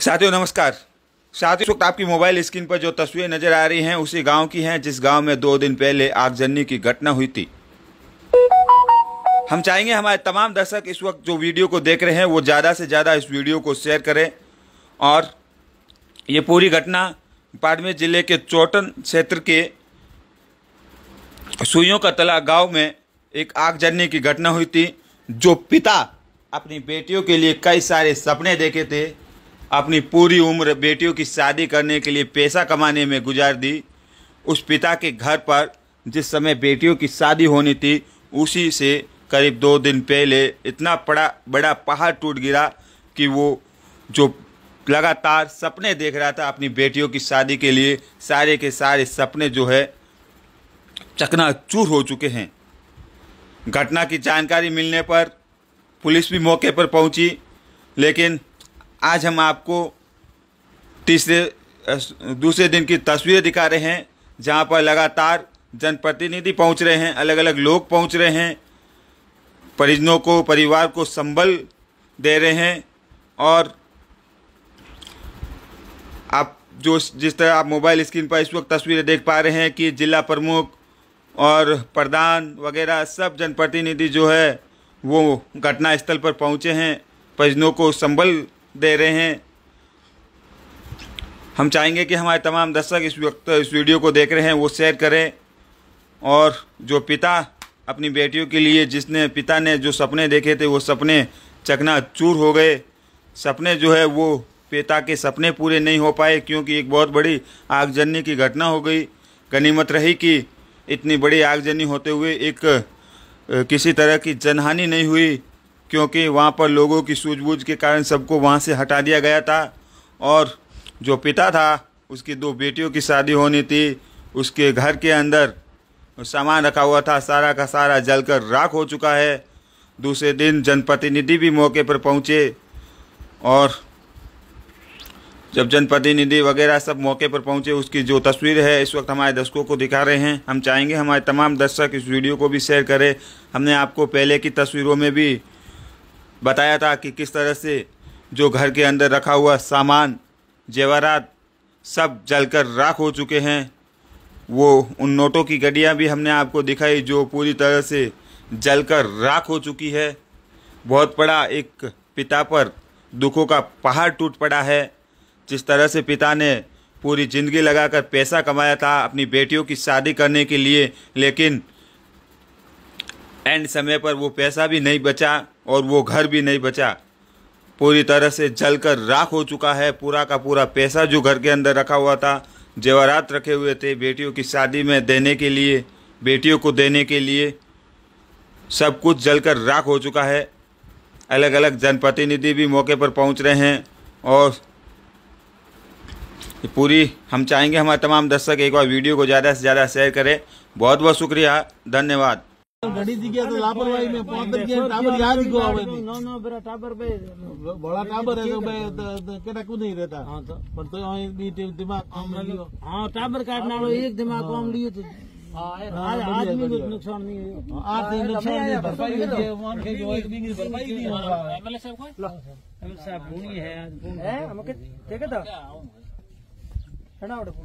साथियों नमस्कार साथ ही वक्त आपकी मोबाइल स्क्रीन पर जो तस्वीरें नजर आ रही हैं उसी गांव की हैं जिस गांव में दो दिन पहले आगजनी की घटना हुई थी हम चाहेंगे हमारे तमाम दर्शक इस वक्त जो वीडियो को देख रहे हैं वो ज़्यादा से ज़्यादा इस वीडियो को शेयर करें और ये पूरी घटना बाड़मेर जिले के चोटन क्षेत्र के सुइयों का तला गाँव में एक आगजनी की घटना हुई थी जो पिता अपनी बेटियों के लिए कई सारे सपने देखे थे अपनी पूरी उम्र बेटियों की शादी करने के लिए पैसा कमाने में गुजार दी उस पिता के घर पर जिस समय बेटियों की शादी होनी थी उसी से करीब दो दिन पहले इतना बड़ा बड़ा पहाड़ टूट गिरा कि वो जो लगातार सपने देख रहा था अपनी बेटियों की शादी के लिए सारे के सारे सपने जो है चकनाचूर हो चुके हैं घटना की जानकारी मिलने पर पुलिस भी मौके पर पहुंची लेकिन आज हम आपको तीसरे दूसरे दिन की तस्वीरें दिखा रहे हैं जहाँ पर लगातार जनप्रतिनिधि पहुँच रहे हैं अलग अलग लोग पहुँच रहे हैं परिजनों को परिवार को संबल दे रहे हैं और आप जो जिस तरह आप मोबाइल स्क्रीन पर इस वक्त तस्वीरें देख पा रहे हैं कि जिला प्रमुख और प्रधान वगैरह सब जनप्रतिनिधि जो है वो घटनास्थल पर पहुँचे हैं परिजनों को संबल दे रहे हैं हम चाहेंगे कि हमारे तमाम दर्शक इस वक्त इस वीडियो को देख रहे हैं वो शेयर करें और जो पिता अपनी बेटियों के लिए जिसने पिता ने जो सपने देखे थे वो सपने चकना चूर हो गए सपने जो है वो पिता के सपने पूरे नहीं हो पाए क्योंकि एक बहुत बड़ी आगजनी की घटना हो गई गनीमत रही कि इतनी बड़ी आगजनी होते हुए एक किसी तरह की जनहानि नहीं हुई क्योंकि वहाँ पर लोगों की सूझबूझ के कारण सबको वहाँ से हटा दिया गया था और जो पिता था उसकी दो बेटियों की शादी होनी थी उसके घर के अंदर सामान रखा हुआ था सारा का सारा जलकर राख हो चुका है दूसरे दिन जनप्रतिनिधि भी मौके पर पहुँचे और जब जनप्रतिनिधि वगैरह सब मौके पर पहुँचे उसकी जो तस्वीर है इस वक्त हमारे दर्शकों को दिखा रहे हैं हम चाहेंगे हमारे तमाम दर्शक इस वीडियो को भी शेयर करें हमने आपको पहले की तस्वीरों में भी बताया था कि किस तरह से जो घर के अंदर रखा हुआ सामान जेवरात सब जलकर राख हो चुके हैं वो उन नोटों की गड्डियाँ भी हमने आपको दिखाई जो पूरी तरह से जलकर राख हो चुकी है बहुत बड़ा एक पिता पर दुखों का पहाड़ टूट पड़ा है जिस तरह से पिता ने पूरी ज़िंदगी लगाकर पैसा कमाया था अपनी बेटियों की शादी करने के लिए लेकिन एंड समय पर वो पैसा भी नहीं बचा और वो घर भी नहीं बचा पूरी तरह से जलकर राख हो चुका है पूरा का पूरा पैसा जो घर के अंदर रखा हुआ था जेवरात रखे हुए थे बेटियों की शादी में देने के लिए बेटियों को देने के लिए सब कुछ जलकर राख हो चुका है अलग अलग जनप्रतिनिधि भी मौके पर पहुंच रहे हैं और पूरी हम चाहेंगे हमारे तमाम दर्शक एक बार वीडियो को ज़्यादा से ज़्यादा शेयर करें बहुत बहुत शुक्रिया धन्यवाद ઘણી જગ્યા તો લાપરવાહી મેં પોતે ટાબર યાદ ગયો આવે ટાબર ભોળા ટાબર કેટલા કુ નહીં રહેતા પણ તો બી દિમાગ કામ લ્યો હા ટાબર કાઢના એક દિમાગ કામ લ્યું હતું आदमी को तो नुकसान नहीं है हाँ, आर्थिक तो हाँ, नुकसान हाँ, नहीं भरपाई होती है वन के जो आदमी की भरपाई नहीं हो रहा है एमएलए साहब को एमएलए साहब भूनी है आज भूनी है हम के देखा था ठंडा